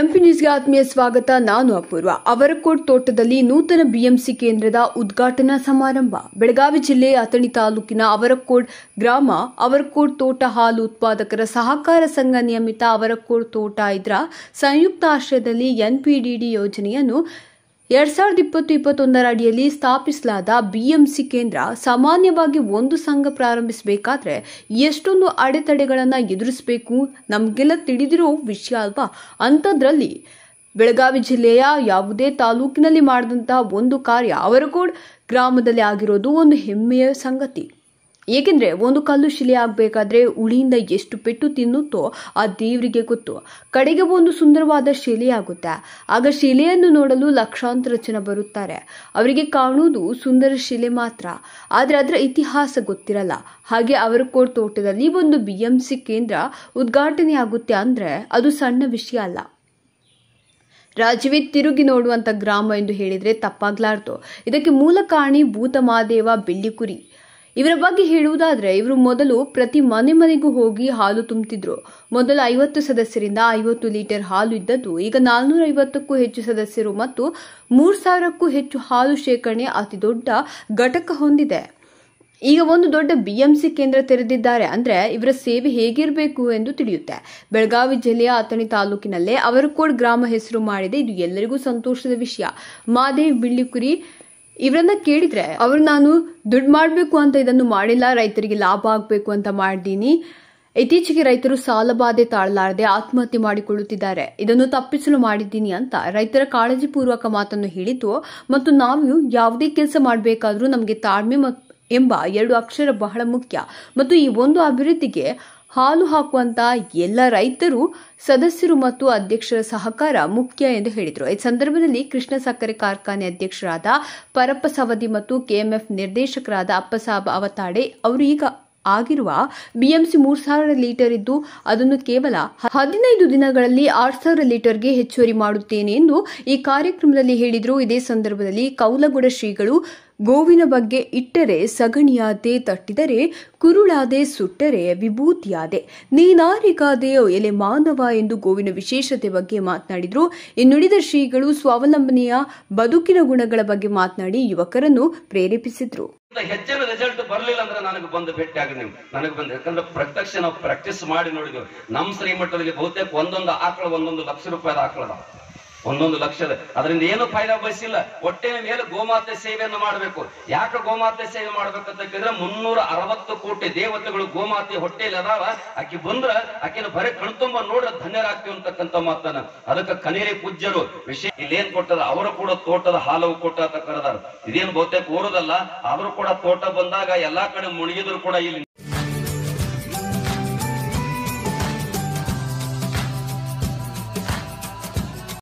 MP ನ್ಯೂಸ್ಗೆ ಆತ್ಮೀಯ ಸ್ವಾಗತ ನಾನು ಅಪೂರ್ವ ಅವರಕೋಟ್ ತೋಟದಲ್ಲಿ ನೂತನ ಬಿಎಂಸಿ ಕೇಂದ್ರದ ಉದ್ಘಾಟನಾ ಸಮಾರಂಭ ಬೆಳಗಾವಿ ಜಿಲ್ಲೆ ಅಥಣಿ ತಾಲೂಕಿನ ಅವರಕೋಡ್ ಗ್ರಾಮ ಅವರಕೋಡ್ ತೋಟ ಹಾಲು ಉತ್ಪಾದಕರ ಸಹಕಾರ ಸಂಘ ನಿಯಮಿತ ಅವರಕೋಡ್ ತೋಟ ಇದರ ಸಂಯುಕ್ತ ಆಶ್ರಯದಲ್ಲಿ ಎನ್ಪಿಡಿಡಿ ಯೋಜನೆಯನ್ನು ಎರಡ್ ಸಾವಿರದ ಇಪ್ಪತ್ತು ಇಪ್ಪತ್ತೊಂದರ ಅಡಿಯಲ್ಲಿ ಸ್ಥಾಪಿಸಲಾದ ಬಿಎಂಸಿ ಕೇಂದ್ರ ಸಾಮಾನ್ಯವಾಗಿ ಒಂದು ಸಂಘ ಪ್ರಾರಂಭಿಸಬೇಕಾದ್ರೆ ಎಷ್ಟೊಂದು ಅಡೆತಡೆಗಳನ್ನು ಎದುರಿಸಬೇಕು ನಮಗೆಲ್ಲ ತಿಳಿದಿರೋ ವಿಷಯ ಅಲ್ವಾ ಅಂಥದ್ರಲ್ಲಿ ಬೆಳಗಾವಿ ಜಿಲ್ಲೆಯ ಯಾವುದೇ ತಾಲೂಕಿನಲ್ಲಿ ಮಾಡಿದಂತಹ ಒಂದು ಕಾರ್ಯ ಅವರಗೋಡ್ ಗ್ರಾಮದಲ್ಲಿ ಆಗಿರೋದು ಒಂದು ಹೆಮ್ಮೆಯ ಸಂಗತಿ ಏಕೆಂದ್ರೆ ಒಂದು ಕಲ್ಲು ಶಿಲೆ ಆಗ್ಬೇಕಾದ್ರೆ ಉಳಿಯಿಂದ ಎಷ್ಟು ಪೆಟ್ಟು ತಿನ್ನುತ್ತೋ ಆ ದೇವರಿಗೆ ಗೊತ್ತು ಕಡೆಗೆ ಒಂದು ಸುಂದರವಾದ ಶಿಲೆ ಆಗುತ್ತೆ ಆಗ ಶಿಲೆಯನ್ನು ನೋಡಲು ಲಕ್ಷಾಂತರ ಜನ ಬರುತ್ತಾರೆ ಅವರಿಗೆ ಕಾಣುವುದು ಸುಂದರ ಶಿಲೆ ಮಾತ್ರ ಆದ್ರೆ ಅದರ ಇತಿಹಾಸ ಗೊತ್ತಿರಲ್ಲ ಹಾಗೆ ಅವರಕೋಡ್ ತೋಟದಲ್ಲಿ ಒಂದು ಬಿ ಎಂ ಸಿ ಕೇಂದ್ರ ಉದ್ಘಾಟನೆ ಆಗುತ್ತೆ ಅಂದ್ರೆ ಅದು ಸಣ್ಣ ವಿಷಯ ಅಲ್ಲ ರಾಜ್ಯವೇ ತಿರುಗಿ ನೋಡುವಂತ ಗ್ರಾಮ ಎಂದು ಹೇಳಿದ್ರೆ ತಪ್ಪಾಗ್ಲಾರ್ದು ಇದಕ್ಕೆ ಮೂಲ ಕಾರಣಿ ಭೂತಮಾದೇವ ಬೆಳ್ಳಿಕುರಿ ಇವರ ಬಗ್ಗೆ ಹೇಳುವುದಾದ್ರೆ ಇವರು ಮೊದಲು ಪ್ರತಿ ಮನೆ ಮನೆಗೂ ಹೋಗಿ ಹಾಲು ತುಂಬುತ್ತಿದ್ರು ಮೊದಲು ಐವತ್ತು ಸದಸ್ಯರಿಂದ ಐವತ್ತು ಲೀಟರ್ ಹಾಲು ಇದ್ದದ್ದು ಈಗ ನಾಲ್ನೂರ ಐವತ್ತಕ್ಕೂ ಹೆಚ್ಚು ಸದಸ್ಯರು ಮತ್ತು ಮೂರು ಸಾವಿರಕ್ಕೂ ಹೆಚ್ಚು ಹಾಲು ಶೇಖರಣೆ ಅತಿ ದೊಡ್ಡ ಘಟಕ ಹೊಂದಿದೆ ಈಗ ಒಂದು ದೊಡ್ಡ ಬಿಎಂಸಿ ಕೇಂದ್ರ ತೆರೆದಿದ್ದಾರೆ ಅಂದರೆ ಇವರ ಸೇವೆ ಹೇಗಿರಬೇಕು ಎಂದು ತಿಳಿಯುತ್ತೆ ಬೆಳಗಾವಿ ಜಿಲ್ಲೆಯ ಅಥಣಿ ತಾಲೂಕಿನಲ್ಲೇ ಅವರಕೋಡ್ ಗ್ರಾಮ ಹೆಸರು ಮಾಡಿದೆ ಇದು ಎಲ್ಲರಿಗೂ ಸಂತೋಷದ ವಿಷಯ ಮಾದೇವ್ ಬಿಳ್ಳಿಕುರಿ ಇವರನ್ನ ಕೇಳಿದ್ರೆ ಅವ್ರು ನಾನು ದುಡ್ಡು ಮಾಡಬೇಕು ಅಂತ ಇದನ್ನು ಮಾಡಿಲ್ಲ ರೈತರಿಗೆ ಲಾಭ ಆಗಬೇಕು ಅಂತ ಮಾಡಿದ್ದೀನಿ ಇತ್ತೀಚೆಗೆ ರೈತರು ಸಾಲಬಾಧೆ ತಾಳಲಾರದೆ ಆತ್ಮಹತ್ಯೆ ಮಾಡಿಕೊಳ್ಳುತ್ತಿದ್ದಾರೆ ಇದನ್ನು ತಪ್ಪಿಸಲು ಮಾಡಿದ್ದೀನಿ ಅಂತ ರೈತರ ಕಾಳಜಿ ಪೂರ್ವಕ ಮಾತನ್ನು ಹೇಳಿತು ಮತ್ತು ನಾವು ಯಾವುದೇ ಕೆಲಸ ಮಾಡಬೇಕಾದ್ರೂ ನಮಗೆ ತಾಳ್ಮೆ ಎಂಬ ಎರಡು ಅಕ್ಷರ ಬಹಳ ಮುಖ್ಯ ಮತ್ತು ಈ ಒಂದು ಅಭಿವೃದ್ಧಿಗೆ ಹಾಲು ಹಾಕುವಂತ ಎಲ್ಲ ರೈತರು ಸದಸ್ಯರು ಮತ್ತು ಅಧ್ಯಕ್ಷರ ಸಹಕಾರ ಮುಖ್ಯ ಎಂದು ಹೇಳಿದರು ಈ ಸಂದರ್ಭದಲ್ಲಿ ಕೃಷ್ಣ ಸಕ್ಕರೆ ಕಾರ್ಖಾನೆ ಅಧ್ಯಕ್ಷರಾದ ಪರಪ್ಪ ಸವದಿ ಮತ್ತು ಕೆಎಂಎಫ್ ನಿರ್ದೇಶಕರಾದ ಅಪ್ಪಸಾಬ್ ಅವತಾಡೆ ಅವರು ಈಗ ಆಗಿರುವ ಬಿಎಂಸಿ ಮೂರು ಸಾವಿರ ಲೀಟರ್ ಇದ್ದು ಅದನ್ನು ಕೇವಲ ಹದಿನೈದು ದಿನಗಳಲ್ಲಿ ಆರು ಸಾವಿರ ಲೀಟರ್ಗೆ ಹೆಚ್ಚುವರಿ ಮಾಡುತ್ತೇನೆ ಎಂದು ಈ ಕಾರ್ಯಕ್ರಮದಲ್ಲಿ ಹೇಳಿದರು ಇದೇ ಸಂದರ್ಭದಲ್ಲಿ ಕೌಲಗುಡ ಶ್ರೀಗಳು ಗೋವಿನ ಬಗ್ಗೆ ಇಟ್ಟರೆ ಸಗಣಿಯಾದೆ ತಟ್ಟಿದರೆ ಕುರುಳಾದೆ ಸುಟ್ಟರೆ ವಿಭೂತಿಯಾದೆ ನೀನಾರಿಗಾದೆಯೋ ಎಲೆ ಮಾನವ ಎಂದು ಗೋವಿನ ವಿಶೇಷತೆ ಬಗ್ಗೆ ಮಾತನಾಡಿದರು ಇನ್ನುಳಿದ ಶ್ರೀಗಳು ಸ್ವಾವಲಂಬನೆಯ ಬದುಕಿನ ಗುಣಗಳ ಬಗ್ಗೆ ಮಾತನಾಡಿ ಯುವಕರನ್ನು ಪ್ರೇರೇಪಿಸಿದ್ರು ಹೆಚ್ಚಿನ ರಿಸಲ್ಟ್ ಬರಲಿಲ್ಲ ಅಂದ್ರೆ ನನಗೆ ಬಂದು ಭೇಟಿ ಆಗಿ ನೀವು ನನಗೆ ಬಂದು ಯಾಕಂದ್ರೆ ಪ್ರತ್ಯಕ್ಷ ನಾವು ಪ್ರಾಕ್ಟೀಸ್ ಮಾಡಿ ನೋಡಿದ್ವಿ ನಮ್ಮ ಶ್ರೀಮಠದಲ್ಲಿ ಬಹುತೇಕ ಒಂದೊಂದು ಆಕಳ ಒಂದೊಂದು ಲಕ್ಷ ರೂಪಾಯಿ ಆಕಳದ ಒಂದೊಂದು ಲಕ್ಷದ ಅದರಿಂದ ಏನು ಫಾಯ್ದಾ ಬಯಸಿಲ್ಲ ಹೊಟ್ಟೆ ಮೇಲೆ ಗೋಮಾತೆ ಸೇವೆಯನ್ನು ಮಾಡಬೇಕು ಯಾಕೆ ಗೋಮಾತೆ ಸೇವೆ ಮಾಡ್ಬೇಕಂತ ಕೇಳಿದ್ರೆ ಮುನ್ನೂರ ಅರವತ್ತು ಕೋಟಿ ದೇವತೆಗಳು ಗೋಮಾತೆ ಹೊಟ್ಟೆಯಲ್ಲಿ ಅದಾವ ಆಕೆ ಬಂದ್ರ ಆಕಿನ ಬರೀ ಕಣ್ತುಂಬ ನೋಡ್ರೆ ಧನ್ಯರಾಗ್ತೀವಿ ಅಂತಕ್ಕಂಥ ಮಾತನ್ನ ಅದಕ್ಕೆ ಕನೇರಿ ಪೂಜ್ಯರು ವಿಷಯ ಇಲ್ಲೇನ್ ಕೊಟ್ಟದ ಅವರು ಕೂಡ ತೋಟದ ಹಾಲವು ಕೊಟ್ಟ ಅಂತ ಕರೆದಾರ ಇದೇನು ಬಹುತೇಕ ಓಡೋದಲ್ಲ ಆದ್ರೂ ಕೂಡ ತೋಟ ಬಂದಾಗ ಎಲ್ಲಾ ಕಡೆ ಮುಳುಗಿದ್ರು ಕೂಡ ಇಲ್ಲಿ